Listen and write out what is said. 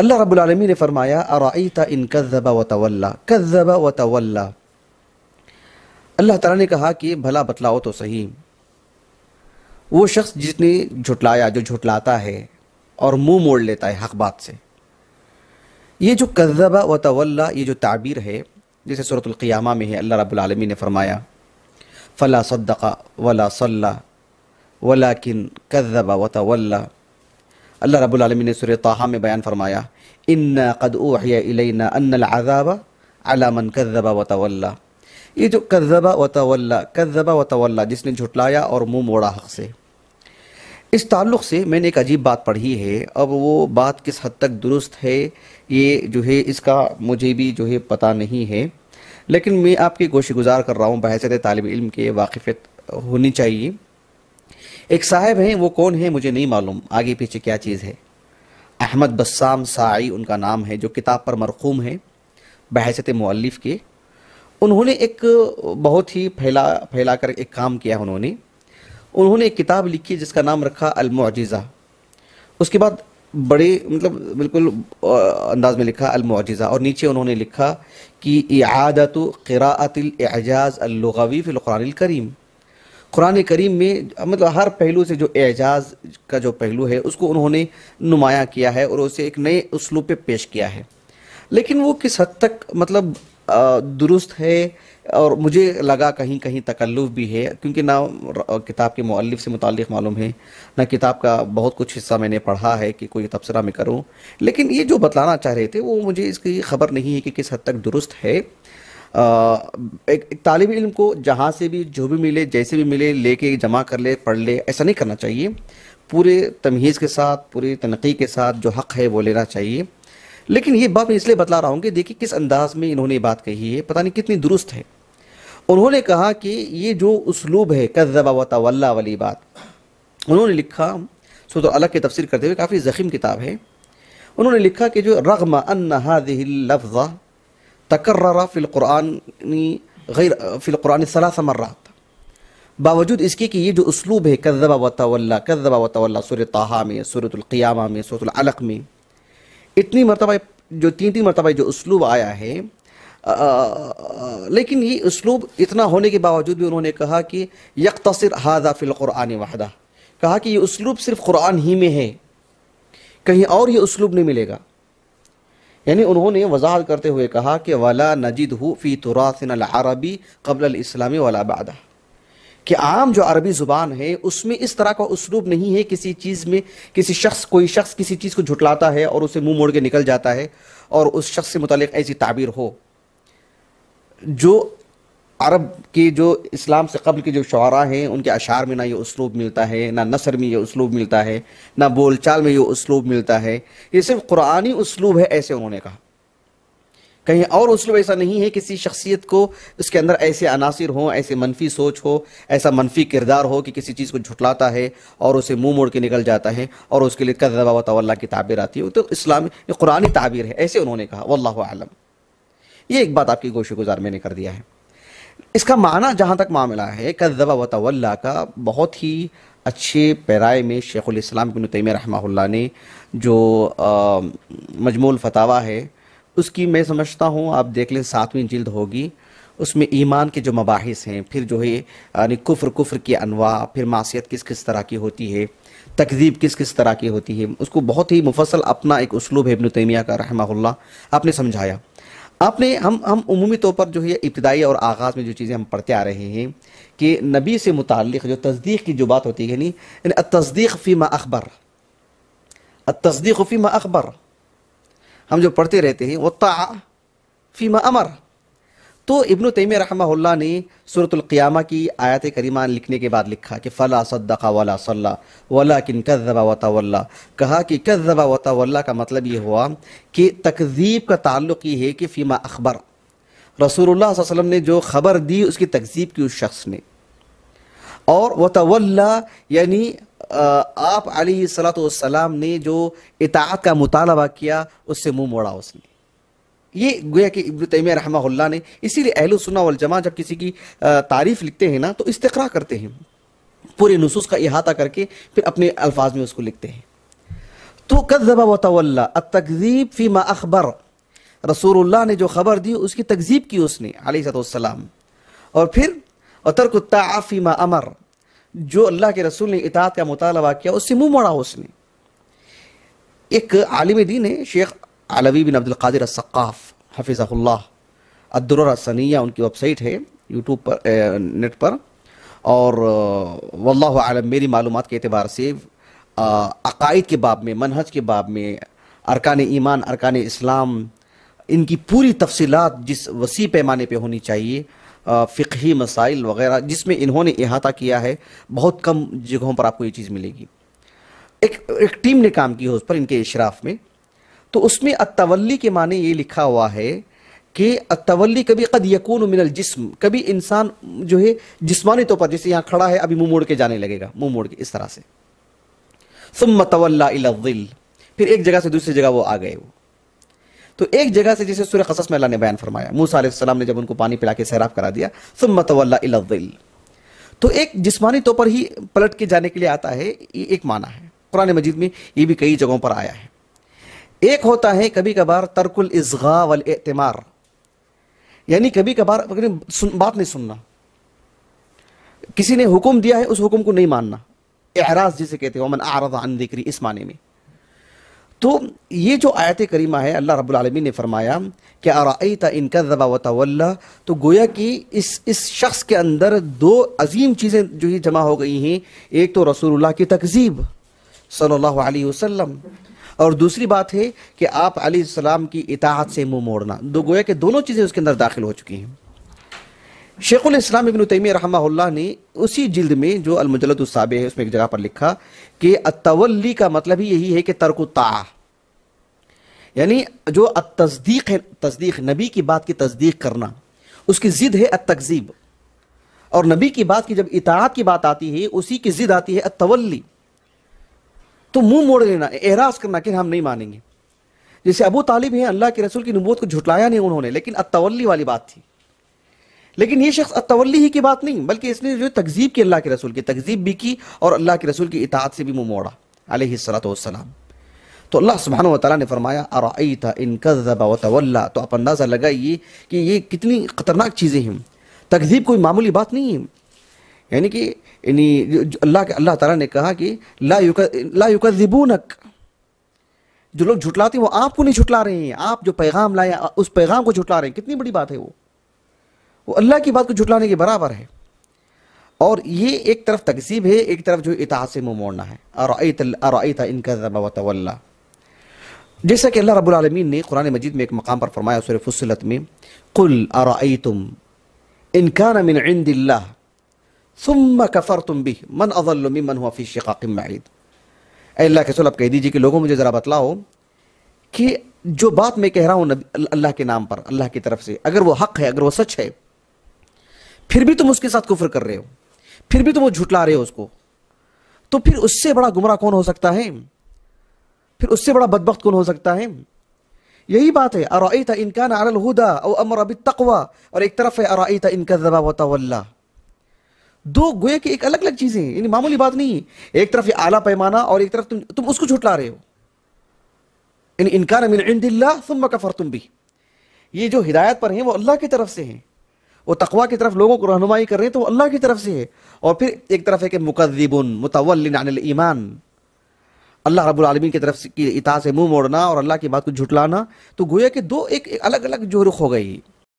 अल्लाह रबालमी ने फरमाया अराईता इन कज़बा व तवल्ला कज़बा व तवल्ला अल्लाह तला ने कहा कि भला बतलाओ तो सही वो शख्स जिसने झुटलाया जो झुटलाता है और मुंह मोड़ लेता है हक बात से ये जो कज़बा व तवल्ला ये जो ताबीर है जैसे सूरतलक़ियामा में है अल्लाह रबालमी ने फरमाया फ़ला सद्दक़ा वला सल्ला वला किन कज़बा व तवल्ला अल्लाह रब्बुल रबालमीन ने सुर ताहा में बयान फरमाया इन कदना अलामन कज़बा वतवल्ला ये जो कज़बा वतवल्ला व वतवल्ला जिसने झुटलाया और मुंह मोड़ा हक से इस ताल्लुक़ से मैंने एक अजीब बात पढ़ी है अब वो बात किस हद तक दुरुस्त है ये जो है इसका मुझे भी जो है पता नहीं है लेकिन मैं आपकी कोशिश गुजार कर रहा हूँ बहसत तालब इल्म के वाकिफ़ होनी चाहिए एक साहब हैं वो कौन है मुझे नहीं मालूम आगे पीछे क्या चीज़ है अहमद बस्साम साई उनका नाम है जो किताब पर मरखूम है बहसत मुअल्लिफ के उन्होंने एक बहुत ही फैला फैला कर एक काम किया उन्होंने उन्होंने एक किताब लिखी जिसका नाम रखा अलमुआजा उसके बाद बड़े मतलब बिल्कुल अंदाज में लिखा अलमुआजा और नीचे उन्होंने लिखा कि आदत क़राअतल एजाज़ अलगवी फ़िलक़ुरान करीम कुरान करीम में मतलब हर पहलू से जो एजाज का जो पहलू है उसको उन्होंने नुमाया किया है और उसे एक नए उसलूब पे पेश किया है लेकिन वो किस हद तक मतलब दुरुस्त है और मुझे लगा कहीं कहीं तकल्लुफ़ भी है क्योंकि ना किताब के मौलफ से मुतल मालूम है ना किताब का बहुत कुछ हिस्सा मैंने पढ़ा है कि कोई तबसरा मैं करूँ लेकिन ये जो बतलाना चाह रहे थे वो मुझे इसकी ख़बर नहीं है कि किस हद तक दुरुस्त है एक, एक तालब इल्म को जहाँ से भी जो भी मिले जैसे भी मिले लेके जमा कर ले पढ़ ले ऐसा नहीं करना चाहिए पूरे तमहीज़ के साथ पूरी तनकी के साथ जो हक़ है वो लेना चाहिए लेकिन ये बात मैं इसलिए बतला रहा हूँ कि देखिए किस अंदाज में इन्होंने ये बात कही है पता नहीं कितनी दुरुस्त है उन्होंने कहा कि ये जो उसलूब है कज़बा व वाली बात उन्होंने लिखा सो तो अलग की तफसर करते हुए काफ़ी ज़ख़ीम किताब है उन्होंने लिखा कि जो रगम अन हादिल تكرر في القرآن غير في القرآن ثلاث مرات बावजूद इसके कि ये जो उसलूब है कद्दबा व तवल्ला कद्दबा व तवल्ला सूर ताहा में सूरतलक़ियामा में सूरतलक में इतनी मरतबा जो तीन तीन मरतबा जो उसलूब आया है आ, आ, आ, लेकिन ये उसलूब इतना होने के बावजूद भी उन्होंने कहा कि यक तसर हादा फ़िलक़ुरान वाहदा कहा कि ये उसलूब सिर्फ़ कुरान ही में है कहीं और ये उसलूब नहीं मिलेगा यानी उन्होंने वजाहत करते हुए कहा कि वाला नजीद हु फ़ी तुरासिन अरबी कबल इस्लामी वाला बादा कि आम जो अरबी ज़ुबान है उसमें इस तरह का उसलूब नहीं है किसी चीज़ में किसी शख्स कोई शख्स किसी चीज़ को झुटलाता है और उसे मुंह मोड़ के निकल जाता है और उस शख्स से मुतल ऐसी ताबीर हो जो अरब के जो इस्लाम से कबल के जो शुरा हैं उनके अशार में ना ये उसलूब मिलता है ना नसर में ये उसलूब मिलता है ना बोलचाल में ये उसलूब मिलता है ये सिर्फ कुरानी उसलूब है ऐसे उन्होंने कहा कहीं और उसलूब ऐसा नहीं है किसी शख्सियत को उसके अंदर ऐसे अनासर हों ऐसे मनफी सोच हो ऐसा मनफी किरदार हो कि किसी चीज़ को झुटलाता है और उसे मुँह मोड़ के निकल जाता है और उसके लिए कदबा बबा तवल्ला की ताबीर आती है तो इस्लाम कुरानी ताबीर है ऐसे उन्होंने कहा वल्लम ये एक बात आपकी गोशे गुजार मैंने कर दिया है इसका माना जहाँ तक मामला है कज़बा व तवल्ला का बहुत ही अच्छे पैराए में शेख़ुलस्लाम बिन तैम रहा ने जो मजमूल फतावा है उसकी मैं समझता हूँ आप देख लें सातवीं जिल्द होगी उसमें ईमान के जो मबास हैं फिर जो है यानी कुफ्र कुफ्र की अनवा फिर मासीत किस किस तरह की होती है तकजीब किस किस तरह की होती है उसको बहुत ही मुफसल अपना एक उसलूब है इबन तैमिया का रहमा आपने समझाया आपने हम हम उमूमी तौर पर जो है इब्तदाई और आगाज़ में जो चीज़ें हम पढ़ते आ रहे हैं कि नबी से मुतक़ जो तस्दीक की जो बात होती है यानी तस्दीक फ़ीमा अखबर तस्दीक फ़ीमा अकबर हम जो पढ़ते रहते हैं वो ता फ़ीमा अमर तो इब्न तैम रहा ने सूरतलक़ियामा की आयत करीमा लिखने के बाद लिखा कि फ़ला सद्दा वाला सल्ला वला किन कज़बा वतवल्ला कहा कि कज़बा वतवल्ला का मतलब ये हुआ कि तकजीब का ताल्लुक़ ये है कि फ़ीमा अखबर रसूलुल्लाह वसम ने जो ख़बर दी उसकी तकजीब की उस शख्स ने और वतवल्ला यानी आप सलात ने जो इतात का मुतालबा किया उससे मुँह मोड़ा उसने ये गोया कि इब्न तैमिया रहमा ने इसीलिए अहल सुन्ना वल जमा जब किसी की तारीफ़ लिखते हैं ना तो इस्तरा करते हैं पूरे नसूस का इहाता करके फिर अपने अल्फाज में उसको लिखते हैं तो कदबा व तवल्ला तकजीब फ़ी मा अखबर रसूलुल्लाह ने जो खबर दी उसकी तकजीब की उसने आलतम और फिर अतरक ताफ़ी मा अमर जो अल्लाह के रसूल ने इतात का मुतालबा किया उससे मुँह मोड़ा उसने एक आलिम दीन है शेख अलवी बिन अब्दुल कादिर असक़ाफ़ हफिज़ल्ला अद्दुरसनिया उनकी वेबसाइट है यूट्यूब पर ए, नेट पर और वल्लाह आलम मेरी मालूम के अतबार से अकायद के बाब में मनहज के बाब में अरकान ईमान अरकान इस्लाम इनकी पूरी तफसीत जिस वसी पैमाने पर होनी चाहिए फ़िकी मसाइल वगैरह जिसमें इन्होंने अहाता किया है बहुत कम जगहों पर आपको ये चीज़ मिलेगी एक एक टीम ने काम की है उस पर इनके इशराफ़ में तो उसमें अतवली के माने ये लिखा हुआ है कि अतवली कभी कद यकून मिनल जिस्म कभी इंसान जो है जिस्मानी तौर पर जैसे यहाँ खड़ा है अभी मुंह मोड़ के जाने लगेगा मुंह मोड़ के इस तरह से सुम फिर एक जगह से दूसरी जगह वो आ गए वो तो एक जगह से जैसे सूर्य कसस में अल्लाह ने बयान फरमाया मूसा ने जब उनको पानी पिला के सैराब करा दिया सुम तो एक जिस्मानी तौर पर ही पलट के जाने के लिए आता है ये एक माना है पुराने मजीद में ये भी कई जगहों पर आया है एक होता है कभी कभार तरकुल इसगा वल एतमार यानी कभी कभार बात नहीं सुनना किसी ने हुक्म दिया है उस हुक्म को नहीं मानना एहराज जिसे कहते हैं अमन आरद अन दिक्री इस माने में तो ये जो आयत करीमा है अल्लाह रब्बुल आलमीन ने फरमाया कि आरता इनका जबा वतवल्ला तो गोया कि इस इस शख्स के अंदर दो अजीम चीज़ें जो ये जमा हो गई हैं एक तो रसूलुल्लाह की तकजीब सल्लल्लाहु अलैहि वसल्लम और दूसरी बात है कि आप अली सलाम की इतात से मुंह मोड़ना दो गोया के दोनों चीज़ें उसके अंदर दाखिल हो चुकी हैं शेखुल इस्लाम इबन तैमी रहमल्ला ने उसी जिल्द में जो साबे है उसमें एक जगह पर लिखा कि अतवली का मतलब ही यही है कि तर्कुता यानी जो तस्दीक है तस्दीक नबी की बात की तस्दीक करना उसकी ज़िद है तकजीब और नबी की बात की जब इतात की बात आती है उसी की ज़िद आती है अतवली तो मुंह मोड़ लेना एहराज करना कि हम नहीं मानेंगे जैसे अबू तालिब हैं अल्लाह के रसूल की नबूत को झुटलाया नहीं उन्होंने लेकिन अतवली वाली बात थी लेकिन ये शख्स अतवली ही की बात नहीं बल्कि इसने जो तकजीब की अल्लाह के रसूल की तकजीब भी की और अल्लाह के रसूल की इतात से भी मुँह मोड़ा अलतम तो अल्लाह सुबहान तला ने फरमाया अराई था तो आप अंदाज़ा लगाइए कि ये कितनी ख़तरनाक चीज़ें हैं तकजीब कोई मामूली बात नहीं है यानी कि यानी अल्लाह के अल्लाह ताला ने कहा कि ला युक ला युक जो लोग झुटलाते हैं वो आपको नहीं झुटला रहे हैं आप जो पैगाम लाए उस पैगाम को झुटला रहे हैं कितनी बड़ी बात है वो वो अल्लाह की बात को झुटलाने के बराबर है और ये एक तरफ तकसीब है एक तरफ जो इतिहास से मुँह मोड़ना है अरता इनका जैसा कि अल्लाह रबालमीन ने कुरान मजीद में एक मकाम पर फरमाया सुर में कुल अरतुम इनकान मिन नमिन सुम कफ़र तुम भी मन अवलमी मन हुआ फ़ी शिकाकिम मईद अल्लाह के आप कह दीजिए कि लोगों मुझे ज़रा बतलाओ कि जो बात मैं कह रहा हूँ अल्लाह के नाम पर अल्लाह की तरफ से अगर वो हक है अगर वो सच है फिर भी तुम उसके साथ कुफर कर रहे हो फिर भी तुम वो झुटला रहे हो उसको तो फिर उससे बड़ा गुमराह कौन हो सकता है फिर उससे बड़ा बदबक कौन हो सकता है यही बात है अराई था इनकान अलहुदा और अमर अबित तकवा और एक तरफ है अराई था इनका जबाब वल्ला दो गोया की एक अलग अलग चीजें हैं यानी मामूली बात नहीं है एक तरफ ये आला पैमाना और एक तरफ तुम तुम उसको झुटला रहे हो इन इनकार अमीन तुम कफर तुम भी ये जो हिदायत पर हैं वो अल्लाह की तरफ से हैं वो तकवा की तरफ लोगों को रहनुमाई कर रहे हैं तो अल्लाह की तरफ से है और फिर एक तरफ है कि मुकदिबन मुतवलिन ईमान अल्लाह रब्बुल आलमीन की तरफ से की इता से मुंह मोड़ना और अल्लाह की बात को झुटलाना तो गोया के दो एक, एक अलग अलग जो रुख हो गई